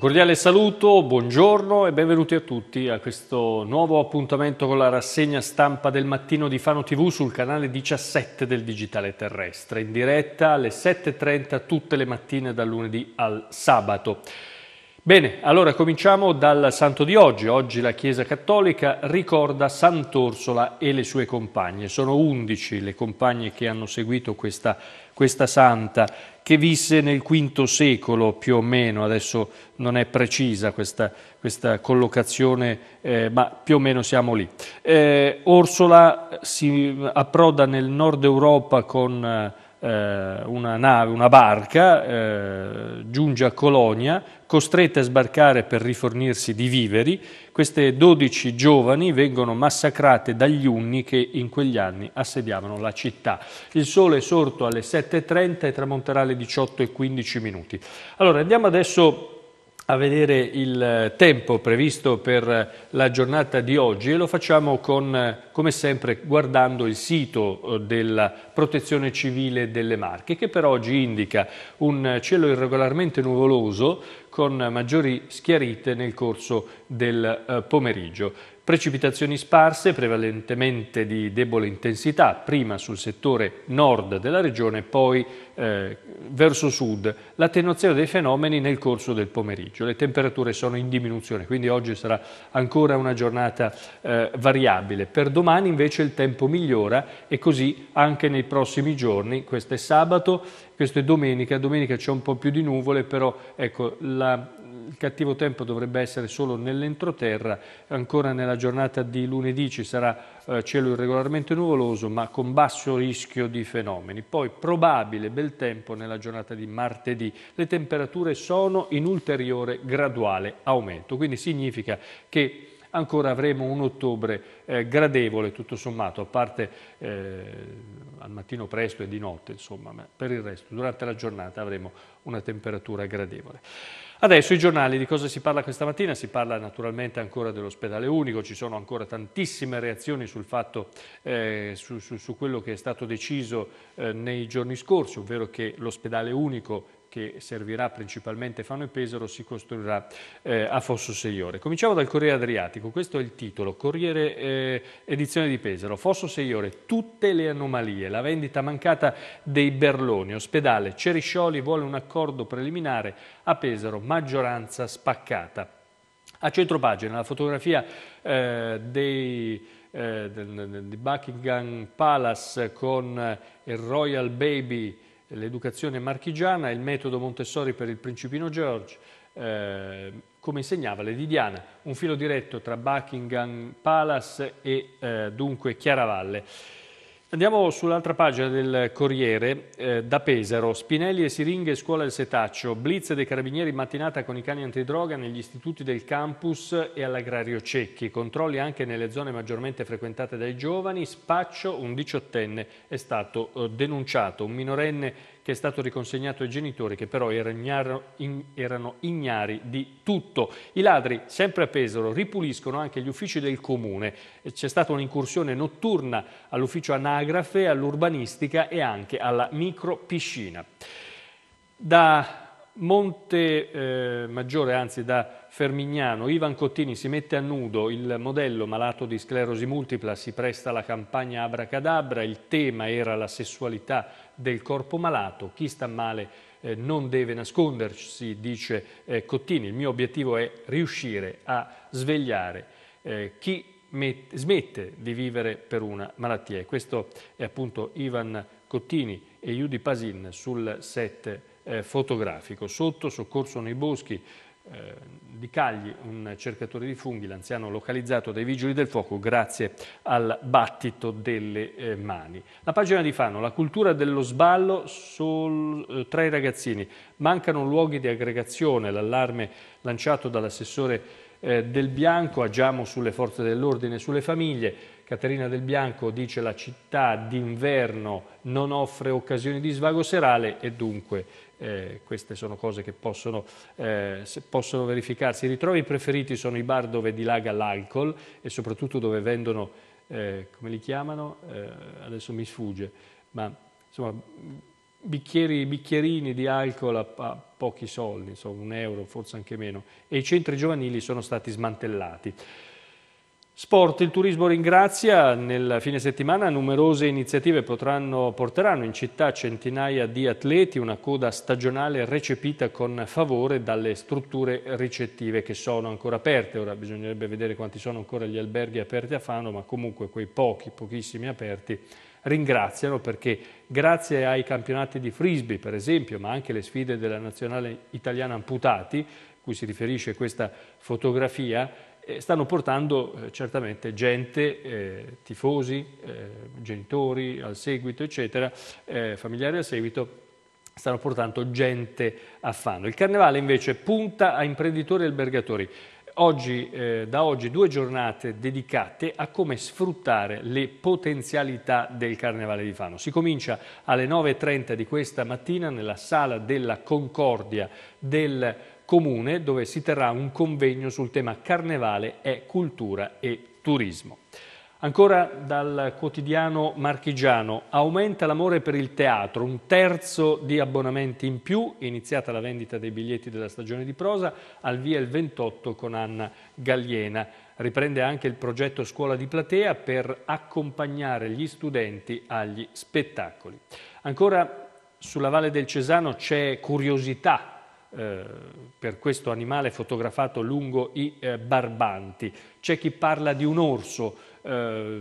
Un cordiale saluto, buongiorno e benvenuti a tutti a questo nuovo appuntamento con la rassegna stampa del mattino di Fano TV sul canale 17 del Digitale Terrestre, in diretta alle 7.30 tutte le mattine dal lunedì al sabato. Bene, allora cominciamo dal santo di oggi. Oggi la Chiesa Cattolica ricorda Sant'Orsola e le sue compagne. Sono undici le compagne che hanno seguito questa, questa santa che visse nel V secolo più o meno, adesso non è precisa questa, questa collocazione, eh, ma più o meno siamo lì. Eh, Orsola si approda nel nord Europa con eh, eh, una nave, una barca, eh, giunge a Colonia, costretta a sbarcare per rifornirsi di viveri. Queste 12 giovani vengono massacrate dagli unni che in quegli anni assediavano la città. Il sole è sorto alle 7.30 e tramonterà alle 18.15 minuti. Allora andiamo adesso a vedere il eh, tempo previsto per eh, la giornata di oggi e lo facciamo con, eh, come sempre guardando il sito della Protezione Civile delle Marche che per oggi indica un cielo irregolarmente nuvoloso con maggiori schiarite nel corso del eh, pomeriggio. Precipitazioni sparse, prevalentemente di debole intensità, prima sul settore nord della regione, poi eh, verso sud. L'attenuazione dei fenomeni nel corso del pomeriggio. Le temperature sono in diminuzione, quindi oggi sarà ancora una giornata eh, variabile. Per domani invece il tempo migliora e così anche nei prossimi giorni. Questo è sabato, questo è domenica. Domenica c'è un po' più di nuvole, però ecco, la la, il cattivo tempo dovrebbe essere solo nell'entroterra, ancora nella giornata di lunedì ci sarà eh, cielo irregolarmente nuvoloso ma con basso rischio di fenomeni. Poi probabile bel tempo nella giornata di martedì. Le temperature sono in ulteriore graduale aumento, quindi significa che ancora avremo un ottobre eh, gradevole tutto sommato, a parte eh, al mattino presto e di notte, insomma, ma per il resto durante la giornata avremo una temperatura gradevole. Adesso i giornali, di cosa si parla questa mattina? Si parla naturalmente ancora dell'ospedale unico, ci sono ancora tantissime reazioni sul fatto, eh, su, su, su, quello che è stato deciso eh, nei giorni scorsi, ovvero che l'ospedale unico che servirà principalmente Fano e Pesaro si costruirà eh, a Fosso Seiore. Cominciamo dal Corriere Adriatico, questo è il titolo, Corriere eh, edizione di Pesaro, Fosso Seiore, tutte le anomalie, la vendita mancata dei Berloni, ospedale Ceriscioli vuole un accordo preliminare a Pesaro, maggioranza spaccata. A centropagina la fotografia eh, dei eh, di Buckingham Palace con il Royal Baby l'educazione marchigiana, il metodo Montessori per il principino George, eh, come insegnava l'Edidiana, un filo diretto tra Buckingham Palace e eh, dunque Chiaravalle. Andiamo sull'altra pagina del Corriere, eh, da Pesaro, Spinelli e siringhe scuola del setaccio, blitz dei carabinieri mattinata con i cani antidroga negli istituti del campus e all'agrario Cecchi, controlli anche nelle zone maggiormente frequentate dai giovani, spaccio, un diciottenne è stato eh, denunciato, un minorenne che è stato riconsegnato ai genitori che però erano ignari di tutto. I ladri, sempre a Pesaro, ripuliscono anche gli uffici del comune, c'è stata un'incursione notturna all'ufficio anale all'anagrafe, all'urbanistica e anche alla micropiscina. Da Monte eh, Maggiore, anzi da Fermignano, Ivan Cottini si mette a nudo, il modello malato di sclerosi multipla si presta alla campagna abracadabra, il tema era la sessualità del corpo malato, chi sta male eh, non deve nascondersi, dice eh, Cottini, il mio obiettivo è riuscire a svegliare eh, chi smette di vivere per una malattia. E questo è appunto Ivan Cottini e Judy Pasin sul set eh, fotografico. Sotto, soccorso nei boschi, eh, di Cagli, un cercatore di funghi, l'anziano localizzato dai vigili del fuoco grazie al battito delle eh, mani. La pagina di Fano, la cultura dello sballo sol, eh, tra i ragazzini. Mancano luoghi di aggregazione, l'allarme lanciato dall'assessore eh, Del Bianco, agiamo sulle forze dell'ordine sulle famiglie. Caterina Del Bianco dice la città d'inverno non offre occasioni di svago serale e dunque eh, queste sono cose che possono, eh, possono verificarsi. I ritrovi preferiti sono i bar dove dilaga l'alcol e soprattutto dove vendono, eh, come li chiamano? Eh, adesso mi sfugge, ma insomma bicchieri, bicchierini di alcol a, a pochi soldi, insomma un euro, forse anche meno, e i centri giovanili sono stati smantellati. Sport, il turismo ringrazia, nel fine settimana numerose iniziative potranno, porteranno in città centinaia di atleti, una coda stagionale recepita con favore dalle strutture ricettive che sono ancora aperte, ora bisognerebbe vedere quanti sono ancora gli alberghi aperti a Fano, ma comunque quei pochi, pochissimi aperti ringraziano perché grazie ai campionati di frisbee, per esempio, ma anche le sfide della nazionale italiana amputati, cui si riferisce questa fotografia, eh, stanno portando eh, certamente gente, eh, tifosi, eh, genitori al seguito, eccetera, eh, familiari al seguito, stanno portando gente a Fano. Il carnevale invece punta a imprenditori e albergatori oggi, eh, da oggi due giornate dedicate a come sfruttare le potenzialità del Carnevale di Fano. Si comincia alle 9.30 di questa mattina nella sala della Concordia del Comune dove si terrà un convegno sul tema Carnevale e cultura e turismo. Ancora dal quotidiano marchigiano, aumenta l'amore per il teatro, un terzo di abbonamenti in più, iniziata la vendita dei biglietti della stagione di prosa, al via il 28 con Anna Galliena. Riprende anche il progetto Scuola di Platea per accompagnare gli studenti agli spettacoli. Ancora sulla Valle del Cesano c'è curiosità eh, per questo animale fotografato lungo i eh, barbanti. C'è chi parla di un orso, eh,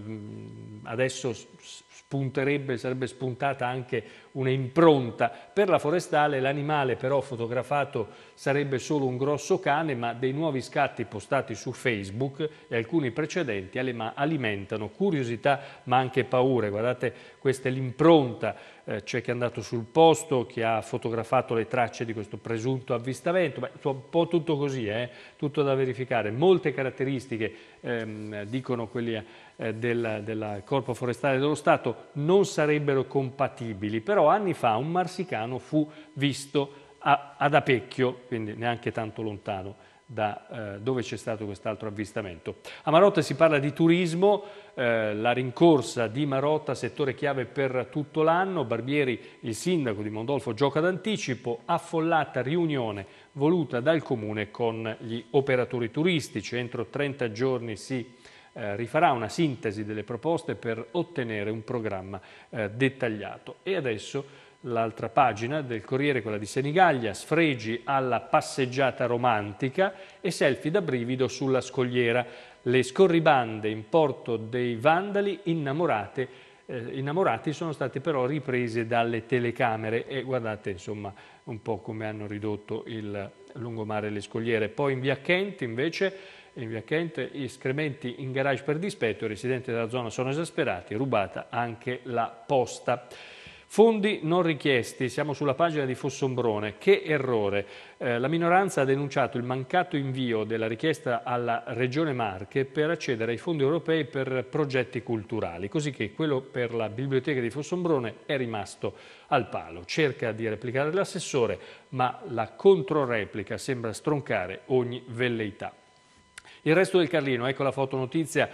adesso spunterebbe, sarebbe spuntata anche un'impronta. Per la forestale l'animale però fotografato sarebbe solo un grosso cane, ma dei nuovi scatti postati su Facebook e alcuni precedenti alimentano curiosità ma anche paure. Guardate, questa è l'impronta, eh, c'è chi è andato sul posto, chi ha fotografato le tracce di questo presunto avvistamento, Beh, un po' tutto così, eh? tutto da verificare. Molte caratteristiche ehm, dicono quelli eh, del, del, Corpo Forestale dello Stato, non sarebbero compatibili, però anni fa un marsicano fu visto a, ad Apecchio, quindi neanche tanto lontano da eh, dove c'è stato quest'altro avvistamento. A Marotta si parla di turismo, eh, la rincorsa di Marotta, settore chiave per tutto l'anno, Barbieri, il sindaco di Mondolfo, gioca d'anticipo, affollata riunione voluta dal Comune con gli operatori turistici. Entro 30 giorni si eh, rifarà una sintesi delle proposte per ottenere un programma eh, dettagliato. E adesso l'altra pagina del Corriere, quella di Senigallia, sfregi alla passeggiata romantica e selfie da brivido sulla scogliera. Le scorribande in porto dei vandali innamorate eh, innamorati sono state però riprese dalle telecamere e guardate insomma un po' come hanno ridotto il lungomare e le scogliere. Poi in via Kent invece in via Kent, gli scrementi in garage per dispetto, i residenti della zona sono esasperati, rubata anche la posta. Fondi non richiesti, siamo sulla pagina di Fossombrone, che errore. Eh, la minoranza ha denunciato il mancato invio della richiesta alla Regione Marche per accedere ai fondi europei per progetti culturali, così che quello per la biblioteca di Fossombrone è rimasto al palo. Cerca di replicare l'assessore, ma la controreplica sembra stroncare ogni velleità. Il resto del Carlino, ecco la fotonotizia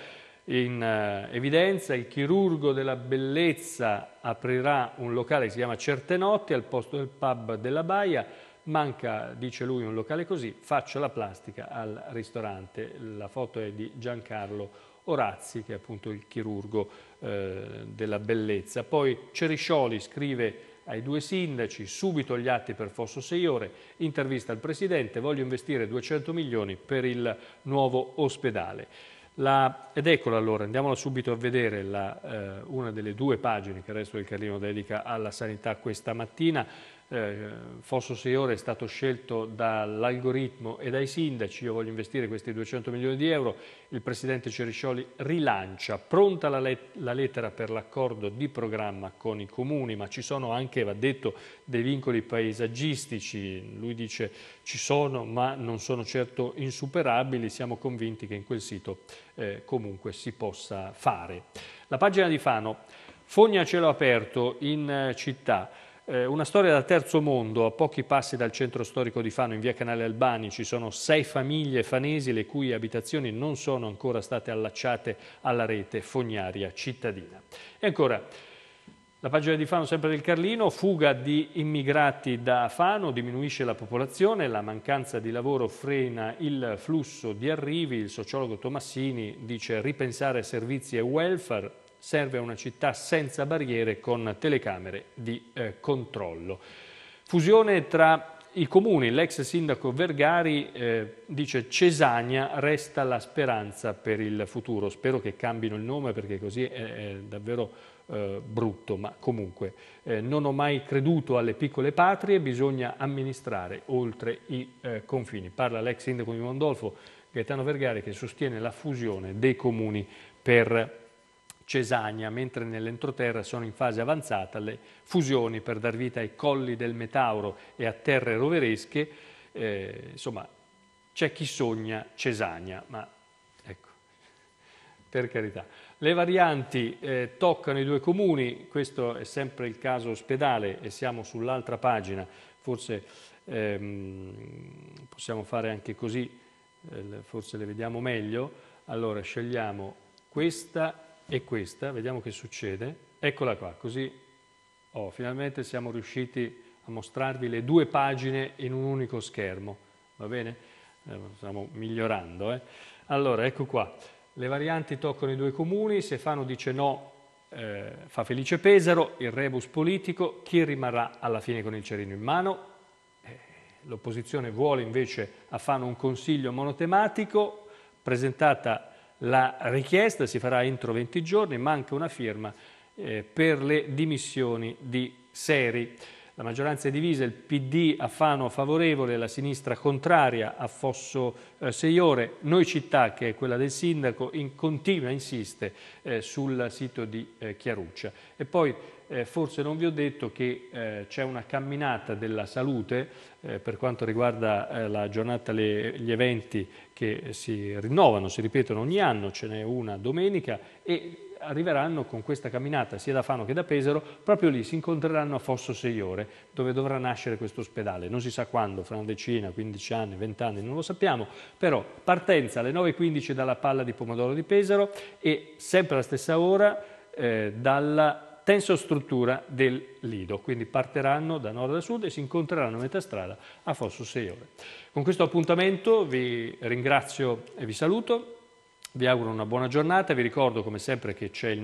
in eh, evidenza, il chirurgo della bellezza aprirà un locale che si chiama Certe Notti al posto del pub della Baia, manca, dice lui, un locale così, faccio la plastica al ristorante. La foto è di Giancarlo Orazzi, che è appunto il chirurgo eh, della bellezza. Poi Ceriscioli scrive ai due sindaci, subito gli atti per Fosso 6 ore, intervista al Presidente, voglio investire 200 milioni per il nuovo ospedale. La, ed eccola allora, andiamola subito a vedere la, eh, una delle due pagine che il resto del Carlino dedica alla sanità questa mattina eh, Fosso Seore è stato scelto dall'algoritmo e dai sindaci, io voglio investire questi 200 milioni di euro, il presidente Ceriscioli rilancia, pronta la, let la lettera per l'accordo di programma con i comuni, ma ci sono anche, va detto, dei vincoli paesaggistici, lui dice ci sono ma non sono certo insuperabili, siamo convinti che in quel sito eh, comunque si possa fare. La pagina di Fano, Fogna a cielo aperto in eh, città, eh, una storia dal terzo mondo, a pochi passi dal centro storico di Fano, in via Canale Albani, ci sono sei famiglie fanesi le cui abitazioni non sono ancora state allacciate alla rete fognaria cittadina. E ancora, la pagina di Fano sempre del Carlino, fuga di immigrati da Fano, diminuisce la popolazione, la mancanza di lavoro frena il flusso di arrivi, il sociologo Tomassini dice ripensare servizi e welfare, serve una città senza barriere con telecamere di eh, controllo. Fusione tra i comuni, l'ex sindaco Vergari eh, dice Cesania resta la speranza per il futuro, spero che cambino il nome perché così è, è davvero eh, brutto, ma comunque eh, non ho mai creduto alle piccole patrie, bisogna amministrare oltre i eh, confini. Parla l'ex sindaco di Mondolfo Gaetano Vergari che sostiene la fusione dei comuni per Cesagna, mentre nell'entroterra sono in fase avanzata le fusioni per dar vita ai colli del Metauro e a terre roveresche, eh, insomma c'è chi sogna Cesania, ma ecco, per carità. Le varianti eh, toccano i due comuni, questo è sempre il caso ospedale e siamo sull'altra pagina, forse ehm, possiamo fare anche così, eh, forse le vediamo meglio. Allora scegliamo questa è questa, vediamo che succede. Eccola qua, così oh, finalmente siamo riusciti a mostrarvi le due pagine in un unico schermo, va bene? Eh, stiamo migliorando. Eh. Allora, ecco qua, le varianti toccano i due comuni, se Fano dice no, eh, fa felice Pesaro, il rebus politico, chi rimarrà alla fine con il cerino in mano? Eh, l'opposizione vuole invece a Fano un consiglio monotematico, presentata la richiesta si farà entro 20 giorni, manca una firma eh, per le dimissioni di Seri. La maggioranza è divisa, il PD a Fano favorevole, la sinistra contraria a Fosso eh, Seiore, Noi Città, che è quella del sindaco, in continua insiste eh, sul sito di eh, Chiaruccia. E poi eh, forse non vi ho detto che eh, c'è una camminata della salute eh, per quanto riguarda eh, la giornata, le, gli eventi che si rinnovano, si ripetono ogni anno, ce n'è una domenica e arriveranno con questa camminata sia da Fano che da Pesaro, proprio lì si incontreranno a Fosso Seiore, dove dovrà nascere questo ospedale. Non si sa quando, fra una decina, 15 anni, 20 anni, non lo sappiamo, però partenza alle 9.15 dalla Palla di Pomodoro di Pesaro e sempre alla stessa ora eh, dalla tensostruttura del lido, quindi partiranno da nord a sud e si incontreranno a metà strada a Fosso 6 ore. Con questo appuntamento vi ringrazio e vi saluto, vi auguro una buona giornata, vi ricordo come sempre che c'è eh,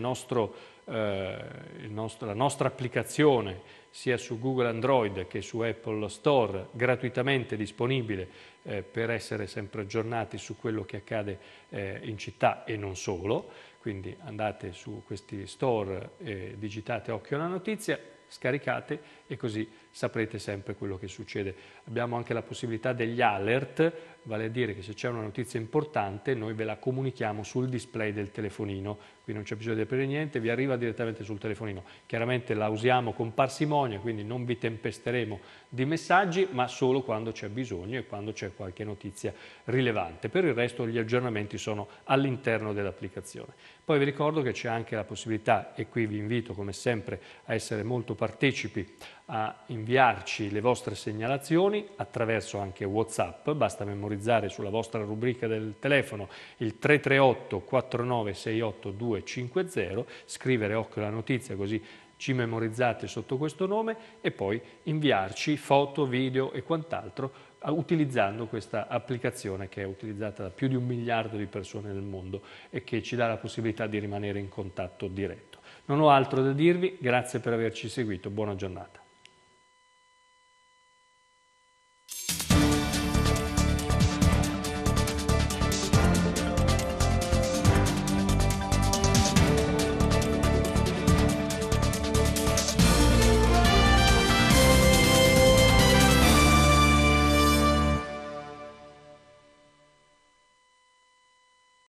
la nostra applicazione sia su Google Android che su Apple Store gratuitamente disponibile eh, per essere sempre aggiornati su quello che accade eh, in città e non solo. Quindi andate su questi store, eh, digitate occhio alla notizia, scaricate e così saprete sempre quello che succede. Abbiamo anche la possibilità degli alert, vale a dire che se c'è una notizia importante noi ve la comunichiamo sul display del telefonino, quindi non c'è bisogno di aprire niente, vi arriva direttamente sul telefonino. Chiaramente la usiamo con parsimonia, quindi non vi tempesteremo di messaggi, ma solo quando c'è bisogno e quando c'è qualche notizia rilevante. Per il resto gli aggiornamenti sono all'interno dell'applicazione. Poi vi ricordo che c'è anche la possibilità, e qui vi invito come sempre a essere molto partecipi, a inviarci le vostre segnalazioni attraverso anche Whatsapp, basta memorizzare sulla vostra rubrica del telefono il 338 49682 0250, scrivere occhio alla notizia così ci memorizzate sotto questo nome e poi inviarci foto, video e quant'altro utilizzando questa applicazione che è utilizzata da più di un miliardo di persone nel mondo e che ci dà la possibilità di rimanere in contatto diretto. Non ho altro da dirvi, grazie per averci seguito, buona giornata.